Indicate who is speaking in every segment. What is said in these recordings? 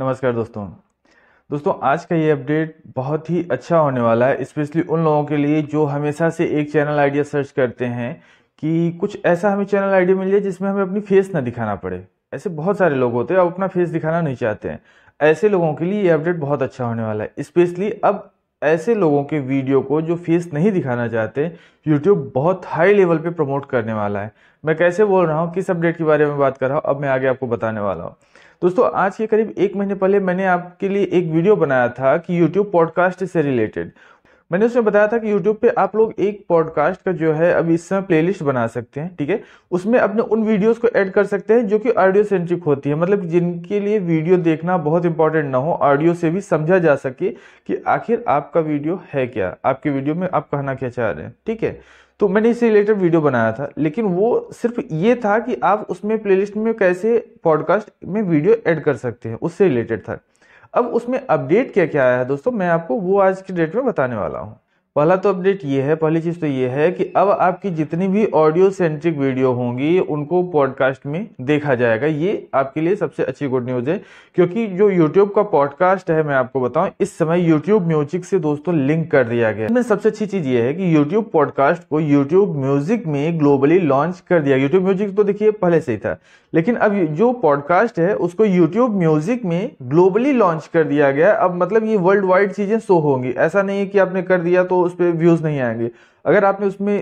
Speaker 1: नमस्कार दोस्तों दोस्तों आज का ये अपडेट बहुत ही अच्छा होने वाला है स्पेशली उन लोगों के लिए जो हमेशा से एक चैनल आइडिया सर्च करते हैं कि कुछ ऐसा हमें चैनल आइडिया मिल जाए जिसमें हमें अपनी फेस ना दिखाना पड़े ऐसे बहुत सारे लोग होते हैं अब अपना फेस दिखाना नहीं चाहते हैं ऐसे लोगों के लिए ये अपडेट बहुत अच्छा होने वाला है स्पेशली अब ऐसे लोगों के वीडियो को जो फेस नहीं दिखाना चाहते यूट्यूब बहुत हाई लेवल पर प्रमोट करने वाला है मैं कैसे बोल रहा हूँ किस अपडेट के बारे में बात कर रहा हूँ अब मैं आगे आपको बताने वाला हूँ दोस्तों आज के करीब एक महीने पहले मैंने आपके लिए एक वीडियो बनाया था कि यूट्यूब पॉडकास्ट से रिलेटेड मैंने उसमें बताया था कि YouTube पे आप लोग एक पॉडकास्ट का जो है अभी इस समय प्लेलिस्ट बना सकते हैं ठीक है उसमें अपने उन वीडियोस को ऐड कर सकते हैं जो कि ऑडियो सेंट्रिक होती है मतलब जिनके लिए वीडियो देखना बहुत इंपॉर्टेंट ना हो ऑडियो से भी समझा जा सके कि आखिर आपका वीडियो है क्या आपके वीडियो में आप कहना क्या चाह रहे हैं ठीक है तो मैंने इससे रिलेटेड वीडियो बनाया था लेकिन वो सिर्फ ये था कि आप उसमें प्लेलिस्ट में कैसे पॉडकास्ट में वीडियो ऐड कर सकते हैं उससे रिलेटेड था अब उसमें अपडेट क्या क्या आया है दोस्तों मैं आपको वो आज की डेट में बताने वाला हूँ पहला तो अपडेट ये है पहली चीज़ तो ये है कि अब आपकी जितनी भी ऑडियो सेंट्रिक वीडियो होंगी उनको पॉडकास्ट में देखा जाएगा ये आपके लिए सबसे अच्छी गुड न्यूज़ है क्योंकि जो यूट्यूब का पॉडकास्ट है मैं आपको बताऊं इस समय यूट्यूब म्यूजिक से दोस्तों लिंक कर दिया गया है सबसे अच्छी चीज़ ये है कि यूट्यूब पॉडकास्ट को यूट्यूब म्यूजिक में ग्लोबली लॉन्च कर दिया यूट्यूब म्यूजिक तो देखिए पहले से ही था लेकिन अब जो पॉडकास्ट है उसको यूट्यूब म्यूजिक में ग्लोबली लॉन्च कर दिया गया अब मतलब ये वर्ल्ड वाइड चीज़ें शो होंगी ऐसा नहीं है कि आपने कर दिया तो उस पर व्यूज़ नहीं आएंगे अगर आपने उसमें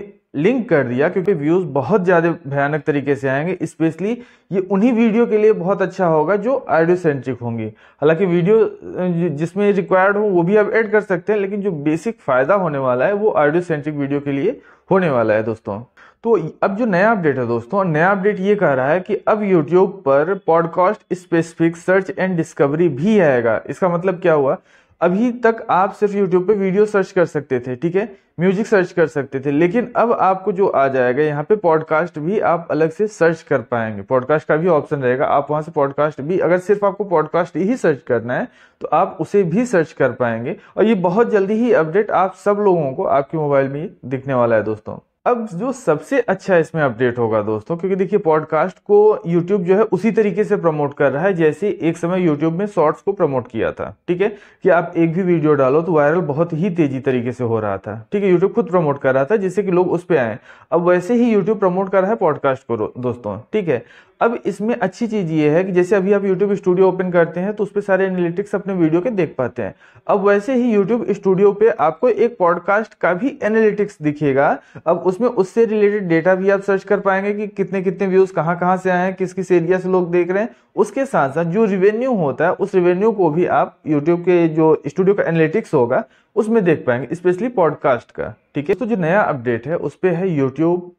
Speaker 1: लिंक कर दिया क्योंकि व्यूज़ बहुत ज़्यादा भयानक तरीके से आएंगे स्पेशली ये उन्हीं वीडियो के लिए बहुत अच्छा होगा जो आइडियो सेंट्रिक होंगे हालांकि वीडियो जिसमें रिक्वायर्ड हो वो भी आप ऐड कर सकते हैं लेकिन जो बेसिक फ़ायदा होने वाला है वो आइडियो सेंट्रिक वीडियो के लिए होने वाला है दोस्तों तो अब जो नया अपडेट है दोस्तों नया अपडेट ये कह रहा है कि अब यूट्यूब पर podcast specific search and discovery भी आएगा इसका मतलब क्या हुआ अभी तक आप सिर्फ यूट्यूब पे वीडियो सर्च कर सकते थे ठीक है म्यूजिक सर्च कर सकते थे लेकिन अब आपको जो आ जाएगा यहाँ पे पॉडकास्ट भी आप अलग से सर्च कर पाएंगे पॉडकास्ट का भी ऑप्शन रहेगा आप वहां से पॉडकास्ट भी अगर सिर्फ आपको पॉडकास्ट ही सर्च करना है तो आप उसे भी सर्च कर पाएंगे और ये बहुत जल्दी ही अपडेट आप सब लोगों को आपके मोबाइल में दिखने वाला है दोस्तों अब जो सबसे अच्छा इसमें अपडेट होगा दोस्तों क्योंकि देखिए पॉडकास्ट को यूट्यूब जो है उसी तरीके से प्रमोट कर रहा है जैसे एक समय यूट्यूब में शॉर्ट्स को प्रमोट किया था ठीक है कि आप एक भी वीडियो डालो तो वायरल बहुत ही तेजी तरीके से हो रहा था ठीक है यूट्यूब खुद प्रमोट कर रहा था जिससे कि लोग उस पर आए अब वैसे ही यूट्यूब प्रमोट कर रहा है पॉडकास्ट को दोस्तों ठीक है अब इसमें अच्छी चीज़ ये है कि जैसे अभी आप YouTube स्टूडियो ओपन करते हैं तो उस पर सारे एनालिटिक्स अपने वीडियो के देख पाते हैं अब वैसे ही YouTube स्टूडियो पे आपको एक पॉडकास्ट का भी एनालिटिक्स दिखेगा अब उसमें उससे रिलेटेड डेटा भी आप सर्च कर पाएंगे कि कितने कितने व्यूज़ कहाँ कहाँ से आए हैं किस किस एरिया से लोग देख रहे हैं उसके साथ साथ जो रिवेन्यू होता है उस रिवेन्यू को भी आप यूट्यूब के जो स्टूडियो का एनालिटिक्स होगा उसमें देख पाएंगे स्पेशली पॉडकास्ट का ठीक है तो जो नया अपडेट है उस पर है YouTube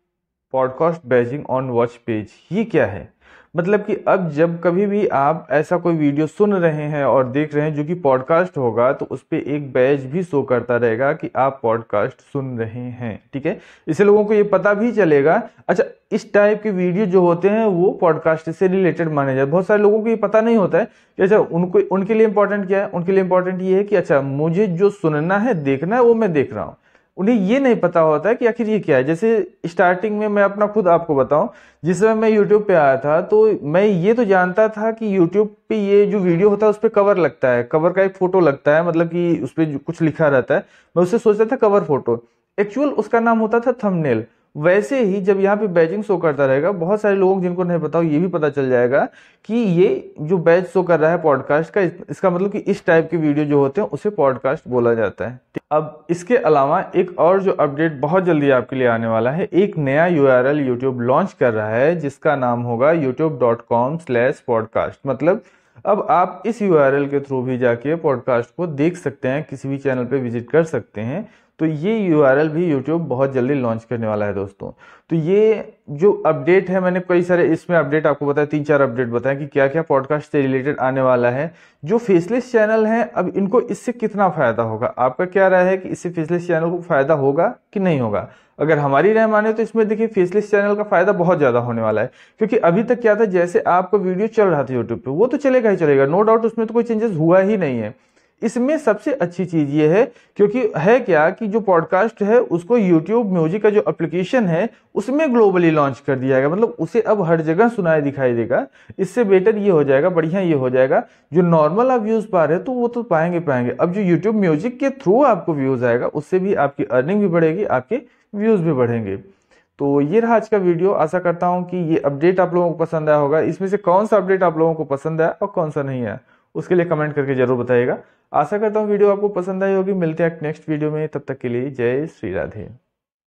Speaker 1: podcast badging on watch page ये क्या है मतलब कि अब जब कभी भी आप ऐसा कोई वीडियो सुन रहे हैं और देख रहे हैं जो कि पॉडकास्ट होगा तो उस पर एक बैज भी शो करता रहेगा कि आप पॉडकास्ट सुन रहे हैं ठीक है इसे लोगों को ये पता भी चलेगा अच्छा इस टाइप के वीडियो जो होते हैं वो पॉडकास्ट से रिलेटेड माने जाते बहुत सारे लोगों को ये पता नहीं होता है कि अच्छा उनको उनके लिए इंपॉर्टेंट क्या है उनके लिए इंपॉर्टेंट ये है कि अच्छा मुझे जो सुनना है देखना है वो मैं देख रहा हूँ उन्हें ये नहीं पता होता है कि आखिर ये क्या है जैसे स्टार्टिंग में मैं अपना खुद आपको बताऊं जिस समय मैं यूट्यूब पे आया था तो मैं ये तो जानता था कि यूट्यूब पे ये जो वीडियो होता है उस पर कवर लगता है कवर का एक फ़ोटो लगता है मतलब कि उस पर कुछ लिखा रहता है मैं उससे सोचता था कवर फ़ोटो एक्चुअल उसका नाम होता था थंबनेल वैसे ही जब यहाँ पे बैजिंग शो करता रहेगा बहुत सारे लोगों जिनको नहीं पता हो ये भी पता चल जाएगा कि ये जो बैच शो कर रहा है पॉडकास्ट का इसका मतलब कि इस टाइप के वीडियो जो होते हैं उसे पॉडकास्ट बोला जाता है अब इसके अलावा एक और जो अपडेट बहुत जल्दी आपके लिए आने वाला है एक नया U R L YouTube launch कर रहा है जिसका नाम होगा YouTube dot com slash podcast मतलब अब आप इस यू के थ्रू भी जाके पॉडकास्ट को देख सकते हैं किसी भी चैनल पे विजिट कर सकते हैं तो ये यू भी यूट्यूब बहुत जल्दी लॉन्च करने वाला है दोस्तों तो ये जो अपडेट है मैंने कई सारे इसमें अपडेट आपको बताया तीन चार अपडेट बताया कि क्या क्या पॉडकास्ट से रिलेटेड आने वाला है जो फेसलेस चैनल है अब इनको इससे कितना फ़ायदा होगा आपका क्या राय है कि इससे फेसलेस चैनल को फ़ायदा होगा कि नहीं होगा अगर हमारी राय माने तो इसमें देखिए फेसलेस चैनल का फायदा बहुत ज़्यादा होने वाला है क्योंकि अभी तक क्या था जैसे आपका वीडियो चल रहा था यूट्यूब पर वो तो चलेगा ही चलेगा नो डाउट उसमें तो कोई चेंजेस हुआ ही नहीं है इसमें सबसे अच्छी चीज़ ये है क्योंकि है क्या कि जो पॉडकास्ट है उसको यूट्यूब म्यूजिक का जो एप्लीकेशन है उसमें ग्लोबली लॉन्च कर दिया जाएगा मतलब उसे अब हर जगह सुनाई दिखाई देगा इससे बेटर ये हो जाएगा बढ़िया ये हो जाएगा जो नॉर्मल आप व्यूज़ पा रहे तो वो तो पाएंगे पाएंगे अब जो यूट्यूब म्यूजिक के थ्रू आपको व्यूज़ आएगा उससे भी आपकी अर्निंग भी बढ़ेगी आपके व्यूज़ भी बढ़ेंगे तो ये रहा आज का वीडियो आशा करता हूँ कि ये अपडेट आप लोगों को पसंद आया होगा इसमें से कौन सा अपडेट आप लोगों को पसंद आया और कौन सा नहीं आया उसके लिए कमेंट करके ज़रूर बताइएगा आशा करता हूँ वीडियो आपको पसंद आई होगी मिलते हैं नेक्स्ट वीडियो में तब तक के लिए जय श्री राधे